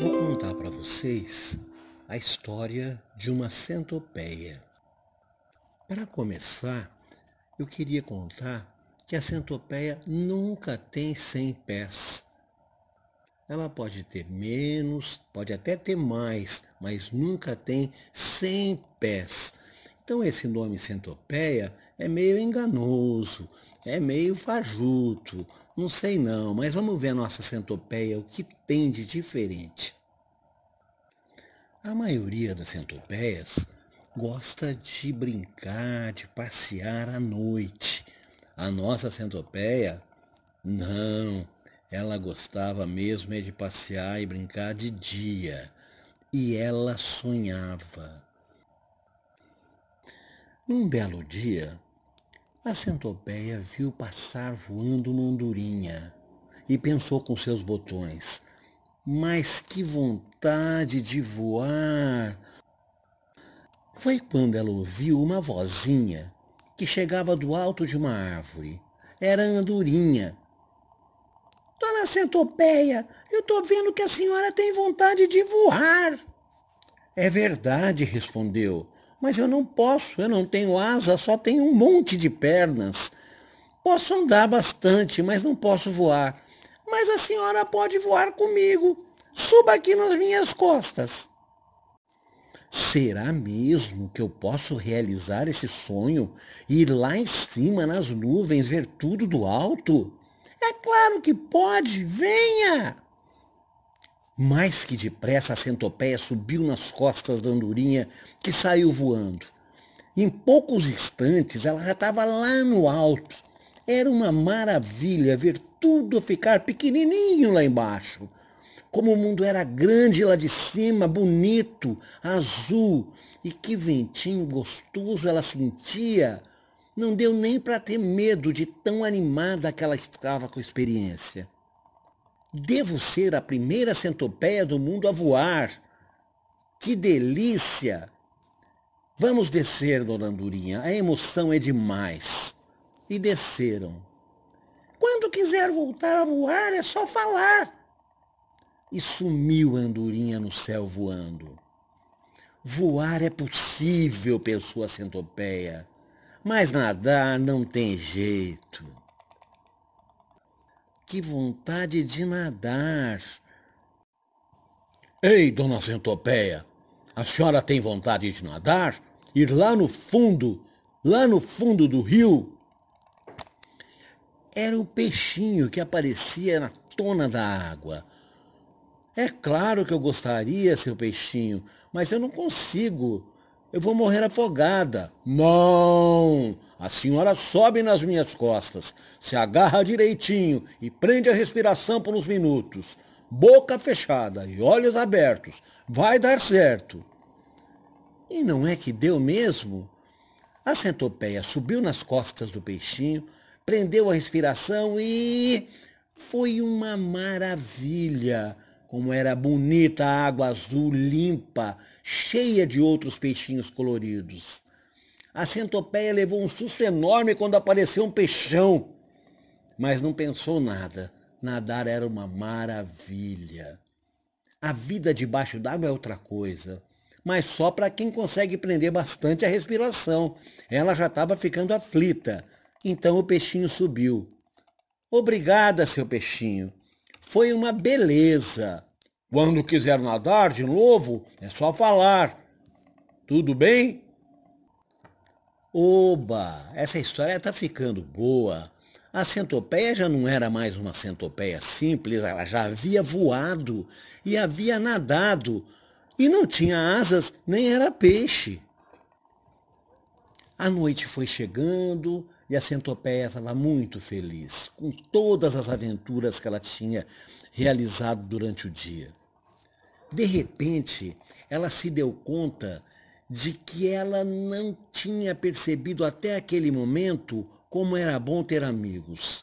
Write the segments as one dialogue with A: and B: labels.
A: Vou contar para vocês a história de uma centopeia. Para começar, eu queria contar que a centopeia nunca tem 100 pés. Ela pode ter menos, pode até ter mais, mas nunca tem 100 pés. Então esse nome centopeia é meio enganoso, é meio fajuto, não sei não, mas vamos ver a nossa centopeia, o que tem de diferente. A maioria das centopeias gosta de brincar, de passear à noite. A nossa centopeia, não, ela gostava mesmo é de passear e brincar de dia. E ela sonhava. Num belo dia, a centopeia viu passar voando uma andorinha e pensou com seus botões: Mas que vontade de voar! Foi quando ela ouviu uma vozinha que chegava do alto de uma árvore. Era a andorinha. Dona Centopeia, eu estou vendo que a senhora tem vontade de voar. É verdade, respondeu. Mas eu não posso, eu não tenho asa, só tenho um monte de pernas. Posso andar bastante, mas não posso voar. Mas a senhora pode voar comigo. Suba aqui nas minhas costas. Será mesmo que eu posso realizar esse sonho e ir lá em cima nas nuvens ver tudo do alto? É claro que pode, venha! Mais que depressa a centopeia subiu nas costas da andorinha, que saiu voando. Em poucos instantes ela já estava lá no alto. Era uma maravilha ver tudo ficar pequenininho lá embaixo. Como o mundo era grande lá de cima, bonito, azul, e que ventinho gostoso ela sentia. Não deu nem para ter medo de tão animada que ela estava com a experiência. Devo ser a primeira centopeia do mundo a voar. Que delícia! Vamos descer, dona Andorinha. A emoção é demais. E desceram. Quando quiser voltar a voar, é só falar. E sumiu a Andorinha no céu voando. Voar é possível, pensou a centopeia, mas nadar não tem jeito. Que vontade de nadar! Ei, dona Centopeia, a senhora tem vontade de nadar? Ir lá no fundo, lá no fundo do rio? Era o peixinho que aparecia na tona da água. É claro que eu gostaria, seu peixinho, mas eu não consigo. Eu vou morrer afogada. Não! A senhora sobe nas minhas costas, se agarra direitinho e prende a respiração por uns minutos. Boca fechada e olhos abertos. Vai dar certo. E não é que deu mesmo? A centopeia subiu nas costas do peixinho, prendeu a respiração e. Foi uma maravilha! Como era bonita a água azul limpa, cheia de outros peixinhos coloridos. A centopeia levou um susto enorme quando apareceu um peixão, mas não pensou nada. Nadar era uma maravilha. A vida debaixo d'água é outra coisa, mas só para quem consegue prender bastante a respiração. Ela já estava ficando aflita. Então o peixinho subiu. Obrigada, seu peixinho, foi uma beleza. Quando quiser nadar de novo, é só falar. Tudo bem? Oba, essa história está ficando boa. A centopeia já não era mais uma centopeia simples, ela já havia voado e havia nadado e não tinha asas nem era peixe. A noite foi chegando e a centopeia estava muito feliz com todas as aventuras que ela tinha realizado durante o dia. De repente, ela se deu conta de que ela não tinha percebido até aquele momento como era bom ter amigos.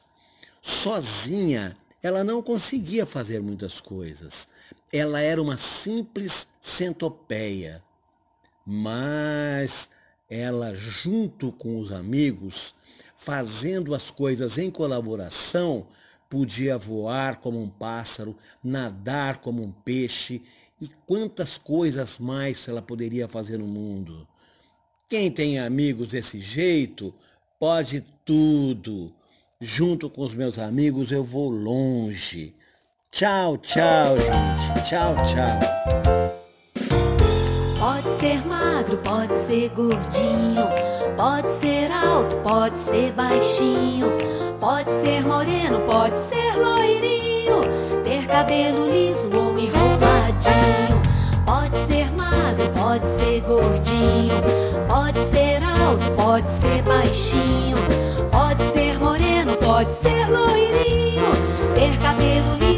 A: Sozinha, ela não conseguia fazer muitas coisas. Ela era uma simples centopeia. Mas ela junto com os amigos, fazendo as coisas em colaboração, podia voar como um pássaro, nadar como um peixe e quantas coisas mais ela poderia fazer no mundo. Quem tem amigos desse jeito pode tudo. Junto com os meus amigos eu vou longe. Tchau, tchau, gente. Tchau, tchau ser magro, pode ser gordinho, pode ser alto, pode ser baixinho, pode ser moreno, pode ser loirinho, ter cabelo liso ou enroladinho. Pode ser magro, pode ser gordinho, pode ser alto, pode ser baixinho, pode ser moreno, pode ser loirinho, ter cabelo liso